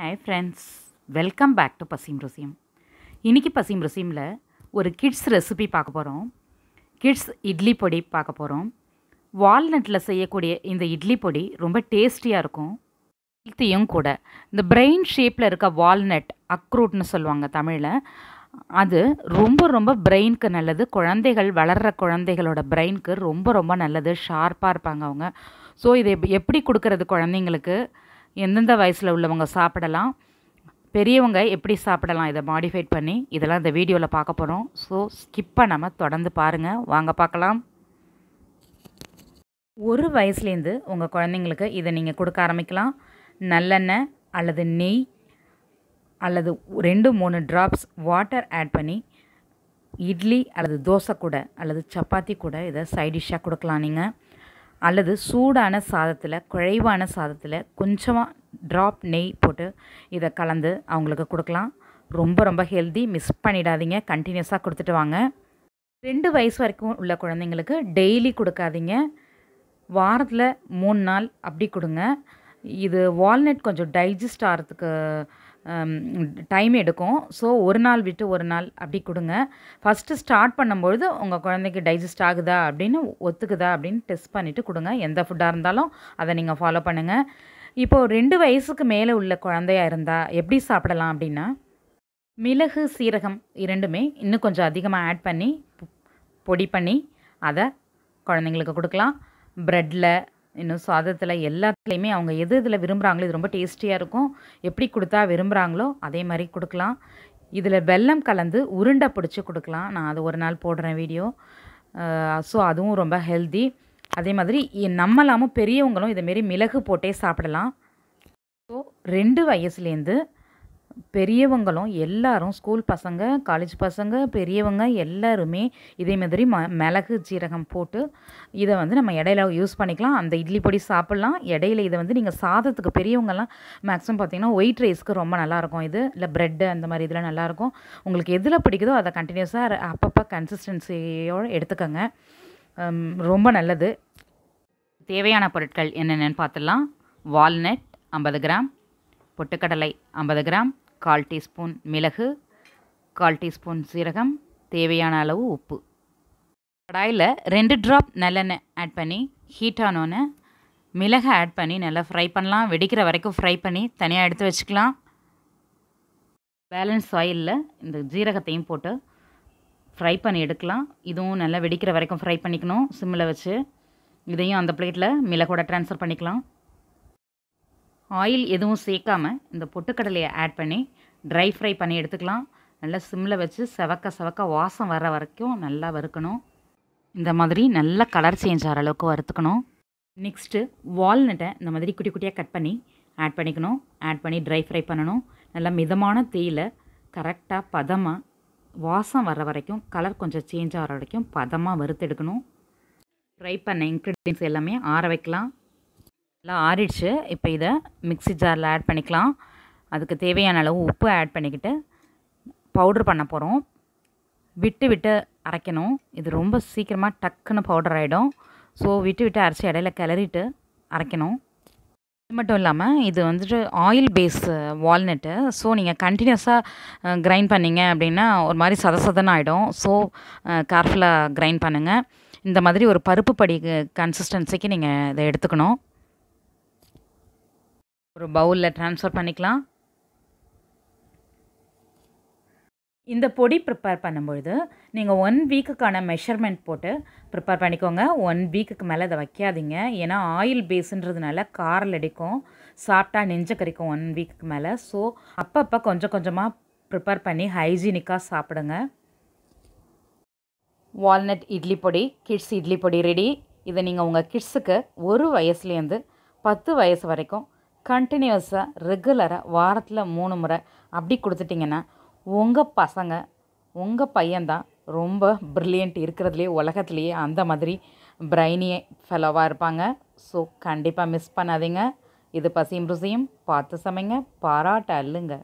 hi friends welcome back to பசிம் ருசியம் இன்றைக்கி பசிம் ருசியமில் ஒரு கிட்ஸ் ரெசிபி பார்க்க போகிறோம் கிட்ஸ் இட்லி பொடி பார்க்க போகிறோம் வால்நட்டில் செய்யக்கூடிய இந்த இட்லி பொடி ரொம்ப டேஸ்டியாக இருக்கும் ஹெல்த்தியும் கூட இந்த பிரெயின் ஷேப்பில் இருக்க வால்நட் அக்ரூட்னு சொல்லுவாங்க தமிழில் அது ரொம்ப ரொம்ப பிரெயினுக்கு நல்லது குழந்தைகள் வளர்கிற குழந்தைகளோட பிரெயினுக்கு ரொம்ப ரொம்ப நல்லது ஷார்ப்பாக இருப்பாங்க அவங்க ஸோ இதை எப்படி கொடுக்கறது குழந்தைங்களுக்கு எந்தெந்த வயசில் உள்ளவங்க சாப்பிடலாம் பெரியவங்க எப்படி சாப்பிடலாம் இதை மாடிஃபைட் பண்ணி இதெல்லாம் இந்த வீடியோவில் பார்க்க போகிறோம் ஸோ ஸ்கிப் பண்ணாமல் தொடர்ந்து பாருங்கள் வாங்க பார்க்கலாம் ஒரு வயசுலேருந்து உங்கள் குழந்தைங்களுக்கு இதை நீங்கள் கொடுக்க ஆரம்பிக்கலாம் நல்லெண்ணெய் அல்லது நெய் அல்லது ரெண்டு மூணு ட்ராப்ஸ் வாட்டர் ஆட் பண்ணி இட்லி அல்லது தோசை கூட அல்லது சப்பாத்தி கூட இதை சைடிஷ்ஷாக கொடுக்கலாம் நீங்கள் அல்லது சூடான சாதத்தில் குழைவான சாதத்தில் கொஞ்சமாக ட்ராப் நெய் போட்டு இதை கலந்து அவங்களுக்கு கொடுக்கலாம் ரொம்ப ரொம்ப ஹெல்தி மிஸ் பண்ணிடாதீங்க கண்டினியூஸாக கொடுத்துட்டு வாங்க ரெண்டு வயசு வரைக்கும் உள்ள குழந்தைங்களுக்கு டெய்லி கொடுக்காதீங்க வாரத்தில் மூணு நாள் அப்படி கொடுங்க இது வால்நட் கொஞ்சம் டைஜஸ்ட் ஆகிறதுக்கு டைம் எடுக்கும் ஸோ ஒரு நாள் விட்டு ஒரு நாள் அப்படி கொடுங்க ஃபஸ்ட்டு ஸ்டார்ட் பண்ணும்பொழுது உங்கள் குழந்தைக்கு டைஜஸ்ட் ஆகுதா அப்படின்னு ஒத்துக்குதா அப்படின்னு டெஸ்ட் பண்ணிவிட்டு கொடுங்க எந்த ஃபுட்டாக இருந்தாலும் அதை நீங்கள் ஃபாலோ பண்ணுங்கள் இப்போது ரெண்டு வயசுக்கு மேலே உள்ள குழந்தையாக இருந்தால் எப்படி சாப்பிடலாம் அப்படின்னா மிளகு சீரகம் இரண்டுமே இன்னும் கொஞ்சம் அதிகமாக ஆட் பண்ணி பொடி பண்ணி அதை குழந்தைங்களுக்கு கொடுக்கலாம் ப்ரெட்டில் இன்னும் சாதத்தில் எல்லாத்துலேயுமே அவங்க எது இதில் விரும்புகிறாங்களோ இது ரொம்ப டேஸ்டியாக இருக்கும் எப்படி கொடுத்தா விரும்புகிறாங்களோ அதே மாதிரி கொடுக்கலாம் இதில் வெல்லம் கலந்து உருண்டை பிடிச்சி கொடுக்கலாம் நான் அது ஒரு நாள் போடுறேன் வீடியோ ஸோ அதுவும் ரொம்ப ஹெல்தி அதே மாதிரி நம்மளாமும் பெரியவங்களும் இதை மாரி மிளகு போட்டே சாப்பிடலாம் ஸோ ரெண்டு வயசுலேருந்து பெரியவங்களும் எல்லாரும் ஸ்கூல் பசங்க காலேஜ் பசங்க பெரியவங்க எல்லாருமே இதே மாதிரி ம மிளகு ஜீரகம் போட்டு இதை வந்து நம்ம இடையில யூஸ் பண்ணிக்கலாம் அந்த இட்லி பொடி சாப்பிட்லாம் இடையில இதை வந்து நீங்கள் சாதத்துக்கு பெரியவங்கள்லாம் மேக்ஸிமம் பார்த்தீங்கன்னா ஒயிட் ரைஸ்க்கு ரொம்ப நல்லாயிருக்கும் இது இல்லை ப்ரெட்டு அந்த மாதிரி இதில் நல்லாயிருக்கும் உங்களுக்கு எதில் பிடிக்குதோ அதை கண்டினியூஸாக அப்பப்போ கன்சிஸ்டன்சியோடு எடுத்துக்கோங்க ரொம்ப நல்லது தேவையான பொருட்கள் என்னென்னு பார்த்துடலாம் வால்நட் ஐம்பது கிராம் பொட்டுக்கடலை ஐம்பது கிராம் கால் டீஸ்பூன் மிளகு கால் டீஸ்பூன் சீரகம் தேவையான அளவு உப்பு கடாயில் ரெண்டு ட்ராப் நல்லெண்ணெய் ஆட் பண்ணி ஹீட் ஆனோன்னு மிளகை ஆட் பண்ணி நல்லா ஃப்ரை பண்ணலாம் வெடிக்கிற வரைக்கும் ஃப்ரை பண்ணி தனியாக எடுத்து வச்சுக்கலாம் பேலன்ஸ் ஆயிலில் இந்த ஜீரகத்தையும் போட்டு ஃப்ரை பண்ணி எடுக்கலாம் இதுவும் நல்லா வெடிக்கிற வரைக்கும் ஃப்ரை பண்ணிக்கணும் சிம்மில் வச்சு இதையும் அந்த பிளேட்டில் மிளகோட ட்ரான்ஸ்ஃபர் பண்ணிக்கலாம் ஆயில் எதுவும் சேர்க்காமல் இந்த பொட்டுக்கடலையை ஆட் பண்ணி ட்ரை ஃப்ரை பண்ணி எடுத்துக்கலாம் நல்லா சிம்மில் வச்சு செவக்க செவக்க வாசம் வர வரைக்கும் நல்லா வறுக்கணும் இந்த மாதிரி நல்லா கலர் சேஞ்ச் ஆகிற அளவுக்கு வறுத்துக்கணும் நெக்ஸ்ட்டு வால்நட்டை இந்த மாதிரி குட்டி குட்டியாக கட் பண்ணி ஆட் பண்ணிக்கணும் ஆட் பண்ணி ட்ரை ஃப்ரை பண்ணணும் நல்லா மிதமான தேயில கரெக்டாக பதமாக வாசம் வர வரைக்கும் கலர் கொஞ்சம் சேஞ்ச் ஆகிற வரைக்கும் பதமாக வறுத்து எடுக்கணும் ஃப்ரை பண்ண இன்க்ரீடியன்ஸ் எல்லாமே ஆற வைக்கலாம் எல்லாம் ஆறிடுச்சு இப்போ இதை மிக்சி ஜாரில் ஆட் பண்ணிக்கலாம் அதுக்கு தேவையான அளவு உப்பு ஆட் பண்ணிக்கிட்டு பவுட்ரு பண்ண போகிறோம் விட்டு விட்டு அரைக்கணும் இது ரொம்ப சீக்கிரமாக டக்குன்னு பவுடர் ஆகிடும் ஸோ விட்டு விட்டு அரைச்சி இடையில கிளறிட்டு அரைக்கணும் இது மட்டும் இல்லாமல் இது வந்துட்டு ஆயில் பேஸ் வால்நட்டு ஸோ நீங்கள் கண்டினியூஸாக கிரைண்ட் பண்ணிங்க அப்படின்னா ஒரு மாதிரி சதசதன்னு ஆகிடும் ஸோ கேர்ஃபுல்லாக கிரைண்ட் பண்ணுங்கள் இந்த மாதிரி ஒரு பருப்பு படி கன்சிஸ்டன்சிக்கு நீங்கள் இதை எடுத்துக்கணும் ஒரு பவுலில் ட்ரான்ஸ்ஃபர் பண்ணிக்கலாம் இந்த பொடி ப்ரிப்பேர் பண்ணும்பொழுது நீங்கள் ஒன் வீக்குக்கான மெஷர்மெண்ட் போட்டு ப்ரிப்பேர் பண்ணிக்கோங்க ஒன் வீக்குக்கு மேலே இதை வைக்காதீங்க ஏன்னா ஆயில் பேஸுன்றதுனால காரில் அடிக்கும் சாப்பிட்டா நெஞ்ச கறிக்கும் ஒன் வீக்குக்கு மேலே ஸோ அப்பப்போ கொஞ்சம் கொஞ்சமாக ப்ரிப்பேர் பண்ணி ஹைஜீனிக்காக சாப்பிடுங்க வால்நட் இட்லி பொடி கிட்ஸ் இட்லி பொடி ரெடி இதை நீங்கள் உங்கள் கிட்ஸுக்கு ஒரு வயசுலேருந்து பத்து வயசு வரைக்கும் கண்டினியூஸாக ரெகுலராக வாரத்தில் மூணு முறை அப்படி கொடுத்துட்டிங்கன்னா உங்கள் பசங்க உங்கள் பையன்தான் ரொம்ப ப்ரில்லியண்ட் இருக்கிறதுலே உலகத்துலேயே அந்த மாதிரி பிரைனியே ஃபெலோவாக இருப்பாங்க ஸோ கண்டிப்பாக மிஸ் பண்ணாதீங்க இது பசியும் ருசியும் பார்த்து சமைங்க பாராட்ட அல்லுங்க